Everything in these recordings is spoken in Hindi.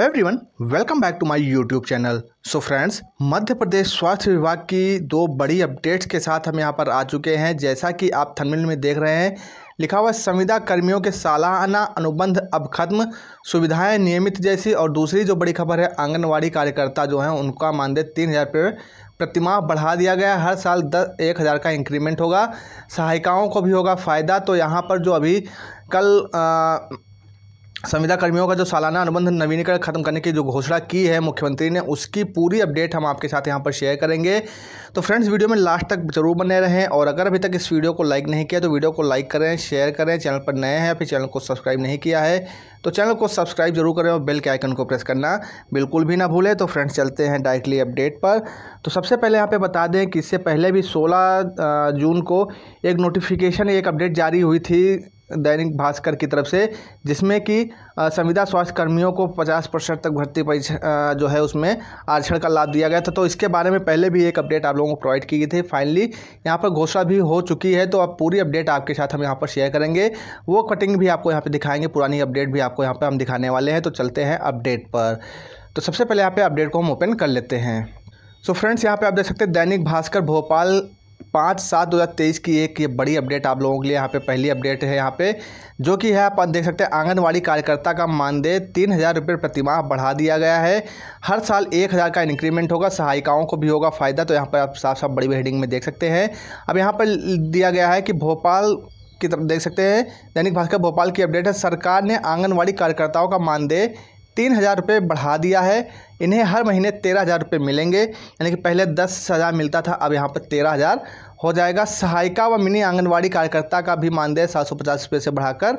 everyone welcome back to my YouTube channel so friends Madhya Pradesh स्वास्थ्य विभाग की दो बड़ी अपडेट्स के साथ हम यहाँ पर आ चुके हैं जैसा कि आप थनमिल में देख रहे हैं लिखा हुआ संविदा कर्मियों के सालाना अनुबंध अब खत्म सुविधाएं नियमित जैसी और दूसरी जो बड़ी खबर है आंगनवाड़ी कार्यकर्ता जो हैं उनका मानदेय तीन हज़ार रुपये प्रतिमाह बढ़ा दिया गया हर साल दस एक हज़ार का इंक्रीमेंट होगा सहायिकाओं को भी होगा फ़ायदा तो यहाँ पर जो अभी कल आ, संविदा कर्मियों का जो सालाना अनुबंध नवीनीकरण खत्म करने की जो घोषणा की है मुख्यमंत्री ने उसकी पूरी अपडेट हम आपके साथ यहाँ पर शेयर करेंगे तो फ्रेंड्स वीडियो में लास्ट तक जरूर बने रहें और अगर अभी तक इस वीडियो को लाइक नहीं किया तो वीडियो को लाइक करें शेयर करें चैनल पर नए हैं फिर चैनल को सब्सक्राइब नहीं किया है तो चैनल को सब्सक्राइब जरूर करें और बेल के आइकन को प्रेस करना बिल्कुल भी ना भूलें तो फ्रेंड्स चलते हैं डायरेक्टली अपडेट पर तो सबसे पहले यहाँ पर बता दें कि इससे पहले भी सोलह जून को एक नोटिफिकेशन एक अपडेट जारी हुई थी दैनिक भास्कर की तरफ से जिसमें कि संविदा स्वास्थ्य कर्मियों को 50 परसेंट तक भर्ती परीक्षा जो है उसमें आरक्षण का लाभ दिया गया था तो इसके बारे में पहले भी एक अपडेट आप लोगों को प्रोवाइड की गई थी फाइनली यहाँ पर घोषणा भी हो चुकी है तो अब पूरी अपडेट आपके साथ हम यहाँ पर शेयर करेंगे वो कटिंग भी आपको यहाँ पर दिखाएंगे पुरानी अपडेट भी आपको यहाँ पर हम दिखाने वाले हैं तो चलते हैं अपडेट पर तो सबसे पहले यहाँ पर अपडेट को हम ओपन कर लेते हैं सो so फ्रेंड्स यहाँ पे आप देख सकते हैं दैनिक भास्कर भोपाल पाँच सात दो हज़ार तेईस की एक ये बड़ी अपडेट आप लोगों के लिए यहाँ पे पहली अपडेट है यहाँ पे जो कि है आप देख सकते हैं आंगनवाड़ी कार्यकर्ता का मानदेय तीन हज़ार रुपये प्रतिमाह बढ़ा दिया गया है हर साल एक हज़ार का इंक्रीमेंट होगा सहायिकाओं को भी होगा फ़ायदा तो यहाँ पर आप साफ साफ बड़ी हेडिंग में देख सकते हैं अब यहाँ पर दिया गया है कि भोपाल की तरफ देख सकते हैं दैनिक भास्कर भोपाल की अपडेट है सरकार ने आंगनवाड़ी कार्यकर्ताओं का मानदेय तीन हज़ार रुपये बढ़ा दिया है इन्हें हर महीने तेरह हज़ार रुपये मिलेंगे यानी कि पहले दस हज़ार मिलता था अब यहाँ पर तेरह हज़ार हो जाएगा सहायिका व मिनी आंगनवाड़ी कार्यकर्ता का भी मानदेय सात सौ पचास रुपये से बढ़ाकर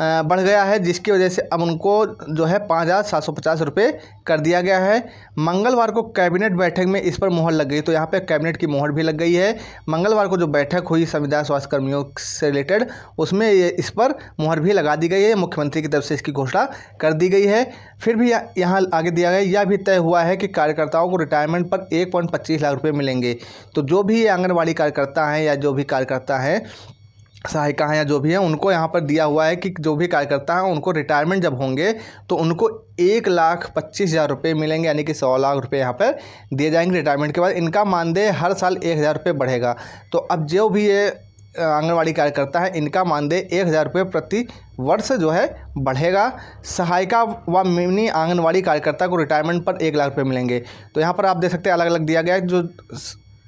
बढ़ गया है जिसकी वजह से अब उनको जो है पाँच हज़ार सात सौ पचास रुपये कर दिया गया है मंगलवार को कैबिनेट बैठक में इस पर मोहर लग गई तो यहाँ पे कैबिनेट की मोहर भी लग गई है मंगलवार को जो बैठक हुई संविदा स्वास्थ्य कर्मियों से रिलेटेड उसमें ये इस पर मोहर भी लगा दी गई है मुख्यमंत्री की तरफ से इसकी घोषणा कर दी गई है फिर भी यहाँ आगे दिया गया यह भी तय हुआ है कि कार्यकर्ताओं को रिटायरमेंट पर एक लाख रुपये मिलेंगे तो जो भी आंगनबाड़ी कार्यकर्ता हैं या जो भी कार्यकर्ता हैं सहायिका हैं या जो भी हैं उनको यहाँ पर दिया हुआ है कि जो भी कार्यकर्ता हैं उनको रिटायरमेंट जब होंगे तो उनको एक लाख पच्चीस हज़ार रुपये मिलेंगे यानी कि सौ लाख रुपये यहाँ पर दिए जाएंगे रिटायरमेंट के बाद इनका मानदेय हर साल एक हज़ार रुपये बढ़ेगा तो अब जो भी ये आंगनबाड़ी कार्यकर्ता है इनका मानदेय एक हज़ार रुपये प्रति वर्ष जो है बढ़ेगा सहायिका व मिनी आंगनबाड़ी कार्यकर्ता को रिटायरमेंट पर एक लाख रुपये मिलेंगे तो यहाँ पर आप देख सकते हैं अलग अलग दिया गया है जो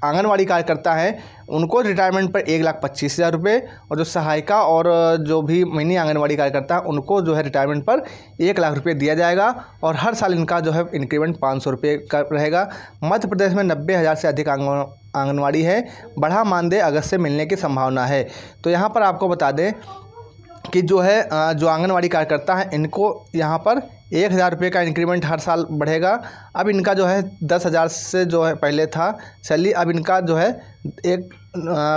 आंगनवाड़ी कार्यकर्ता हैं उनको रिटायरमेंट पर एक लाख पच्चीस हज़ार रुपये और जो सहायिका और जो भी मिनी आंगनवाड़ी कार्यकर्ता हैं उनको जो है रिटायरमेंट पर एक लाख रुपये दिया जाएगा और हर साल इनका जो है इंक्रीमेंट पाँच सौ रुपये का रहेगा मध्य प्रदेश में नब्बे हज़ार से अधिक आंगन आंगनवाड़ी है बढ़ा मानदेय अगस्त से मिलने की संभावना है तो यहाँ पर आपको बता दें कि जो है जो आंगनवाड़ी कार्यकर्ता हैं इनको यहाँ पर एक हज़ार रुपये का इंक्रीमेंट हर साल बढ़ेगा अब इनका जो है दस हज़ार से जो है पहले था सैलरी अब इनका जो है एक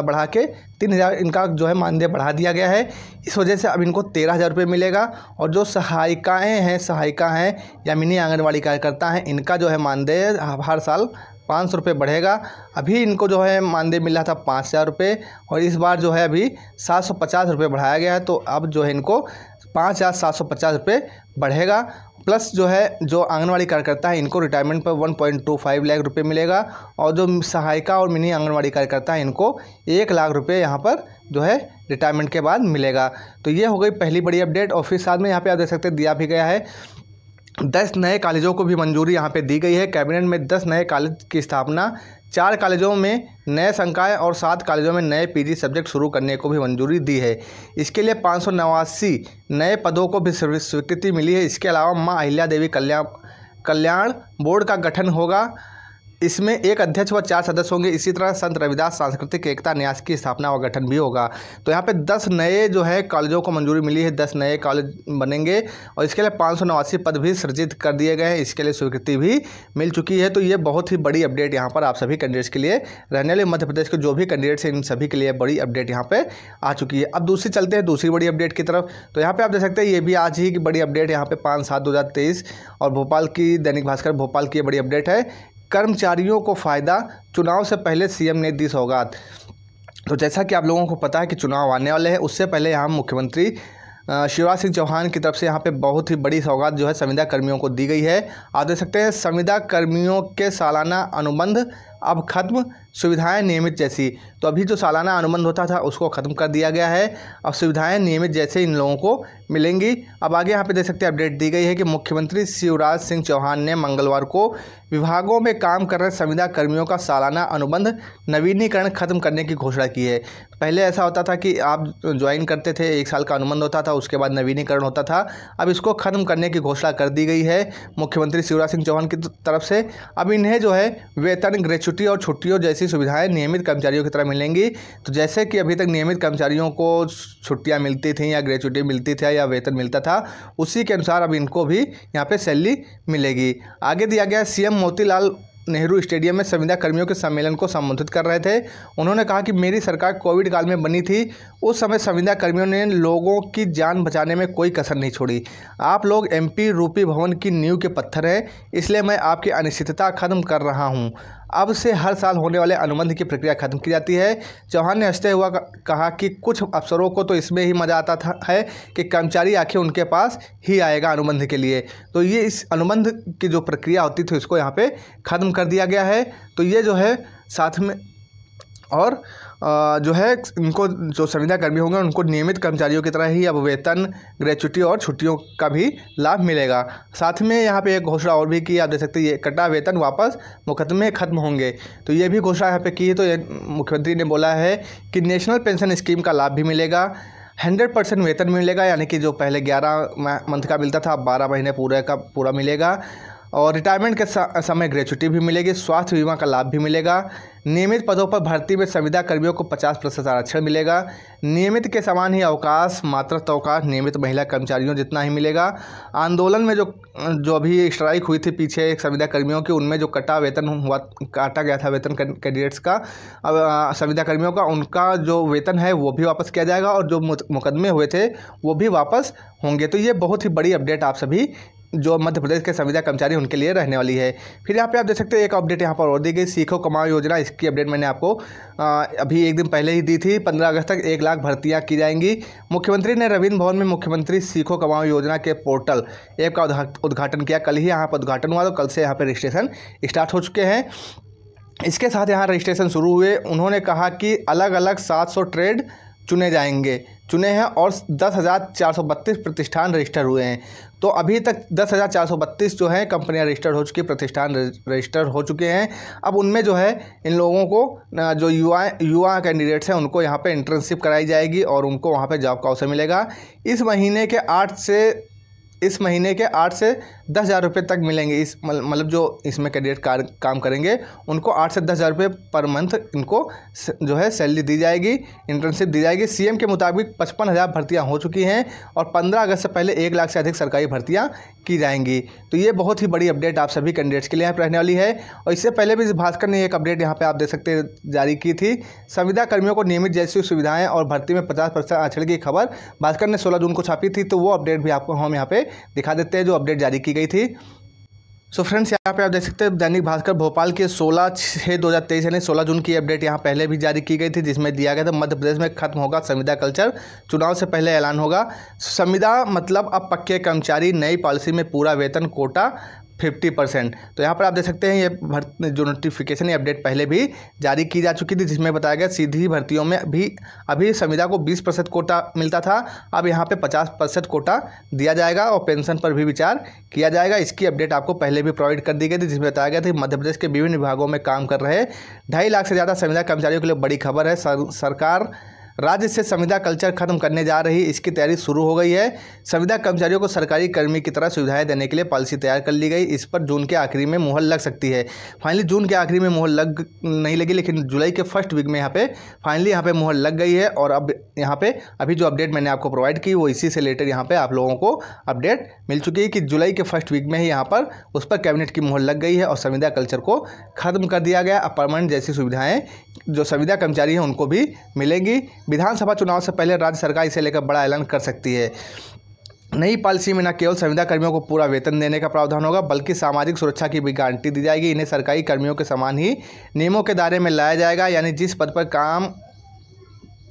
बढ़ा के तीन हज़ार इनका जो है मानदेय बढ़ा दिया गया है इस वजह से अब इनको तेरह हज़ार रुपये मिलेगा और जो सहायिकाएँ हैं सहायिका हैं या मिनी आंगनवाड़ी कार्यकर्ता हैं इनका जो है मानदेय हर साल पाँच सौ रुपये बढ़ेगा अभी इनको जो है मानदेय मिल रहा था पाँच हज़ार रुपये और इस बार जो है अभी सात सौ पचास रुपये बढ़ाया गया है तो अब जो है इनको पाँच हज़ार सात सौ पचास रुपये बढ़ेगा प्लस जो है जो आंगनवाड़ी कार्यकर्ता है इनको रिटायरमेंट पर one point two five lakh रुपये मिलेगा और जो सहायिका और मिनी आंगनवाड़ी कार्यकर्ता है इनको एक लाख रुपये यहाँ पर जो है रिटायरमेंट के बाद मिलेगा तो ये हो गई पहली बड़ी अपडेट और फिर साथ में यहाँ पर आप देख सकते दिया भी गया है दस नए कॉलेजों को भी मंजूरी यहाँ पे दी गई है कैबिनेट में दस नए कॉलेज की स्थापना चार कॉलेजों में नए संकाय और सात कॉलेजों में नए पीजी सब्जेक्ट शुरू करने को भी मंजूरी दी है इसके लिए पाँच नए पदों को भी स्वीकृति मिली है इसके अलावा माँ अहिल्या देवी कल्याण कल्याण बोर्ड का गठन होगा इसमें एक अध्यक्ष व चार सदस्य होंगे इसी तरह संत रविदास सांस्कृतिक एकता न्यास की स्थापना व गठन भी होगा तो यहाँ पे दस नए जो है कॉलेजों को मंजूरी मिली है दस नए कॉलेज बनेंगे और इसके लिए पाँच पद भी सृजित कर दिए गए हैं इसके लिए स्वीकृति भी मिल चुकी है तो ये बहुत ही बड़ी अपडेट यहाँ पर आप सभी कैंडिडेट्स के लिए रहने वाले मध्य प्रदेश के जो भी कैंडिडेट्स हैं इन सभी के लिए बड़ी अपडेट यहाँ पर आ चुकी है अब दूसरी चलते हैं दूसरी बड़ी अपडेट की तरफ तो यहाँ पर आप देख सकते हैं ये भी आज ही की बड़ी अपडेट यहाँ पर पाँच सात दो और भोपाल की दैनिक भास्कर भोपाल की बड़ी अपडेट है कर्मचारियों को फ़ायदा चुनाव से पहले सीएम ने दी सौगात तो जैसा कि आप लोगों को पता है कि चुनाव आने वाले हैं उससे पहले यहाँ मुख्यमंत्री शिवराज सिंह चौहान की तरफ से यहाँ पे बहुत ही बड़ी सौगात जो है संविदा कर्मियों को दी गई है आप देख सकते हैं संविदा कर्मियों के सालाना अनुबंध अब ख़त्म सुविधाएं नियमित जैसी तो अभी जो सालाना अनुबंध होता था उसको ख़त्म कर दिया गया है अब सुविधाएं नियमित जैसे इन लोगों को मिलेंगी अब आगे यहाँ पे देख सकते हैं अपडेट दी गई है कि मुख्यमंत्री शिवराज सिंह चौहान ने मंगलवार को विभागों में काम कर रहे संविदा कर्मियों का सालाना अनुबंध नवीनीकरण खत्म करने की घोषणा की है पहले ऐसा होता था कि आप ज्वाइन करते थे एक साल का अनुबंध होता था उसके बाद नवीनीकरण होता था अब इसको ख़त्म करने की घोषणा कर दी गई है मुख्यमंत्री शिवराज सिंह चौहान की तरफ से अब इन्हें जो है वेतन ग्रेचुटी छुट्टी और छुट्टियों जैसी सुविधाएं नियमित कर्मचारियों की तरह मिलेंगी तो जैसे कि अभी तक नियमित कर्मचारियों को छुट्टियां मिलती थी या ग्रेचुटी मिलती थी या वेतन मिलता था उसी के अनुसार अब इनको भी यहाँ पर सैलरी मिलेगी आगे दिया गया सीएम मोतीलाल नेहरू स्टेडियम में संविदा कर्मियों के सम्मेलन को संबोधित कर रहे थे उन्होंने कहा कि मेरी सरकार कोविड काल में बनी थी उस समय संविदा कर्मियों ने लोगों की जान बचाने में कोई कसर नहीं छोड़ी आप लोग एमपी रूपी भवन की नींव के पत्थर हैं इसलिए मैं आपकी अनिश्चितता खत्म कर रहा हूं अब से हर साल होने वाले अनुबंध की प्रक्रिया खत्म की जाती है चौहान ने हंसते हुआ कहा कि कुछ अफसरों को तो इसमें ही मज़ा आता था है कि कर्मचारी आखिर उनके पास ही आएगा अनुबंध के लिए तो ये इस अनुबंध की जो प्रक्रिया होती थी उसको यहाँ पर ख़त्म कर दिया गया है तो ये जो है साथ में और जो है इनको जो संविदा कर्मी होंगे उनको नियमित कर्मचारियों की तरह ही अब वेतन ग्रेचुटी और छुट्टियों का भी लाभ मिलेगा साथ में यहाँ पे एक घोषणा और भी की आप देख सकते हैं ये कटा वेतन वापस मुकदमे खत्म होंगे तो ये भी घोषणा यहाँ पे की है तो मुख्यमंत्री ने बोला है कि नेशनल पेंशन स्कीम का लाभ भी मिलेगा हंड्रेड परसेंट वेतन मिलेगा यानी कि जो पहले ग्यारह मंथ का मिलता था अब बारह महीने पूरे का पूरा मिलेगा और रिटायरमेंट के समय ग्रेचुटी भी मिलेगी स्वास्थ्य बीमा का लाभ भी मिलेगा नियमित पदों पर भर्ती में संविदा कर्मियों को 50 प्रतिशत आरक्षण मिलेगा नियमित के समान ही अवकाश मात्र अवकाश नियमित महिला कर्मचारियों जितना ही मिलेगा आंदोलन में जो जो अभी स्ट्राइक हुई थी पीछे संविदा कर्मियों की उनमें जो कटा वेतन हुआ काटा गया था वेतन कैंडिडेट्स का अब संविदा कर्मियों का उनका जो वेतन है वो भी वापस किया जाएगा और जो मुकदमे हुए थे वो भी वापस होंगे तो ये बहुत ही बड़ी अपडेट आप सभी जो मध्य प्रदेश के संविदा कर्मचारी उनके लिए रहने वाली है फिर यहाँ पे आप देख सकते हैं एक अपडेट यहाँ पर और दी गई सीखो कमाओ योजना इसकी अपडेट मैंने आपको अभी एक दिन पहले ही दी थी पंद्रह अगस्त तक एक लाख भर्तियाँ की जाएंगी मुख्यमंत्री ने रविंद्र भवन में मुख्यमंत्री सीखो कमाओ योजना के पोर्टल ऐप का उद्घाटन किया कल ही यहाँ पर उद्घाटन हुआ तो कल से यहाँ पर रजिस्ट्रेशन स्टार्ट हो चुके हैं इसके साथ यहाँ रजिस्ट्रेशन शुरू हुए उन्होंने कहा कि अलग अलग 700 ट्रेड चुने जाएंगे चुने हैं और दस हज़ार चार सौ बत्तीस प्रतिष्ठान रजिस्टर हुए हैं तो अभी तक दस हज़ार चार सौ बत्तीस जो हैं कंपनियां रजिस्टर्ड हो चुकी प्रतिष्ठान रजिस्टर हो चुके हैं अब उनमें जो है इन लोगों को जो युवा युवा कैंडिडेट्स हैं उनको यहाँ पे इंटर्नशिप कराई जाएगी और उनको वहाँ पे जॉब का अवसर मिलेगा इस महीने के आठ से इस महीने के आठ से दस हज़ार रुपये तक मिलेंगे इस मतलब जो इसमें कैंडिडेट काम करेंगे उनको आठ से दस हज़ार रुपये पर मंथ इनको जो है सैलरी दी जाएगी इंटर्नशिप दी जाएगी सीएम के मुताबिक पचपन हज़ार भर्तियाँ हो चुकी हैं और पंद्रह अगस्त से पहले एक लाख से अधिक सरकारी भर्तियाँ की जाएंगी तो ये बहुत ही बड़ी अपडेट आप सभी कैंडिडेट्स के लिए यहाँ पर रहने वाली है और इससे पहले भी भास्कर ने एक अपडेट यहाँ पर आप देख सकते जारी की थी संविदा कर्मियों को नियमित जैसी सुविधाएँ और भर्ती में पचास परसेंट आचरण की खबर भास्कर ने सोलह जून को छापी थी तो वो अपडेट भी आपको हम यहाँ पर दिखा देते हैं जो अपडेट जारी की गई थी सो so फ्रेंड्स यहाँ पे आप देख सकते हैं दैनिक भास्कर भोपाल के 16 छः दो हज़ार तेईस यानी सोलह जून की अपडेट यहाँ पहले भी जारी की गई थी जिसमें दिया गया था मध्य प्रदेश में खत्म होगा संविदा कल्चर चुनाव से पहले ऐलान होगा संविदा मतलब अब पक्के कर्मचारी नई पॉलिसी में पूरा वेतन कोटा फिफ्टी परसेंट तो यहाँ पर आप देख सकते हैं ये जो नोटिफिकेशन ये अपडेट पहले भी जारी की जा चुकी थी जिसमें बताया गया सीधी भर्तियों में भी अभी संविदा को बीस परसेंट कोटा मिलता था अब यहाँ पे पचास परसेंट कोटा दिया जाएगा और पेंशन पर भी विचार किया जाएगा इसकी अपडेट आपको पहले भी प्रोवाइड कर दी गई थी जिसमें बताया गया था मध्य प्रदेश के विभिन्न विभागों में काम कर रहे ढाई लाख से ज़्यादा संविदा कर्मचारियों के लिए बड़ी खबर है सर, सरकार राज्य से संविदा कल्चर खत्म करने जा रही इसकी तैयारी शुरू हो गई है संविदा कर्मचारियों को सरकारी कर्मी की तरह सुविधाएं देने के लिए पॉलिसी तैयार कर ली गई इस पर जून के आखिरी में मुहर लग सकती है फाइनली जून के आखिरी में मुहर लग नहीं लगी लेकिन जुलाई के फर्स्ट वीक में यहाँ पे फाइनली यहाँ पे मुहर लग गई है और अब यहाँ पे अभी जो अपडेट मैंने आपको प्रोवाइड की वो इसी से रिलेटेड यहाँ पे आप लोगों को अपडेट मिल चुकी है कि जुलाई के फर्स्ट वीक में ही यहाँ पर उस पर कैबिनेट की मुहर लग गई है और संविदा कल्चर को खत्म कर दिया गया अब परमानेंट जैसी सुविधाएँ जो संविदा कर्मचारी हैं उनको भी मिलेंगी विधानसभा चुनाव से पहले राज्य सरकार इसे लेकर बड़ा ऐलान कर सकती है नई पॉलिसी में न केवल संविदा कर्मियों को पूरा वेतन देने का प्रावधान होगा बल्कि सामाजिक सुरक्षा की भी गारंटी दी जाएगी इन्हें सरकारी कर्मियों के समान ही नियमों के दायरे में लाया जाएगा यानी जिस पद पर काम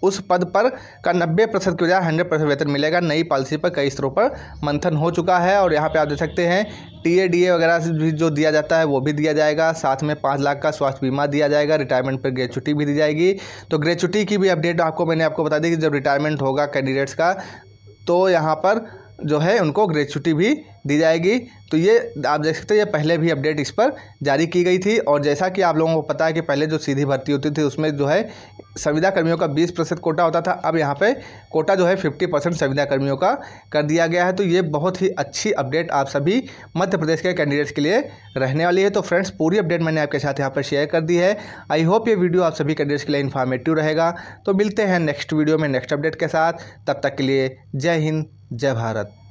उस पद पर का नब्बे प्रतिशत की बजाय हंड्रेड परसेंट वेतन मिलेगा नई पॉलिसी पर कई स्तरों पर मंथन हो चुका है और यहाँ पे आप देख सकते हैं टी ए डी ए वगैरह भी जो दिया जाता है वो भी दिया जाएगा साथ में पाँच लाख का स्वास्थ्य बीमा दिया जाएगा रिटायरमेंट पर ग्रेचुटी भी दी जाएगी तो ग्रेचुटी की भी अपडेट आपको मैंने आपको बता दी कि जब रिटायरमेंट होगा कैंडिडेट्स का तो यहाँ पर जो है उनको ग्रेचुटी भी दी जाएगी तो ये आप देख सकते हैं ये पहले भी अपडेट इस पर जारी की गई थी और जैसा कि आप लोगों को पता है कि पहले जो सीधी भर्ती होती थी उसमें जो है संविदा कर्मियों का 20 प्रतिशत कोटा होता था अब यहाँ पे कोटा जो है 50 परसेंट संविदा कर्मियों का कर दिया गया है तो ये बहुत ही अच्छी अपडेट आप सभी मध्य प्रदेश के कैंडिडेट्स के लिए रहने वाली है तो फ्रेंड्स पूरी अपडेट मैंने आपके साथ यहाँ पर शेयर कर दी है आई होप ये वीडियो आप सभी कैंडिडेट्स के लिए इन्फॉर्मेटिव रहेगा तो मिलते हैं नेक्स्ट वीडियो में नेक्स्ट अपडेट के साथ तब तक के लिए जय हिंद जय भारत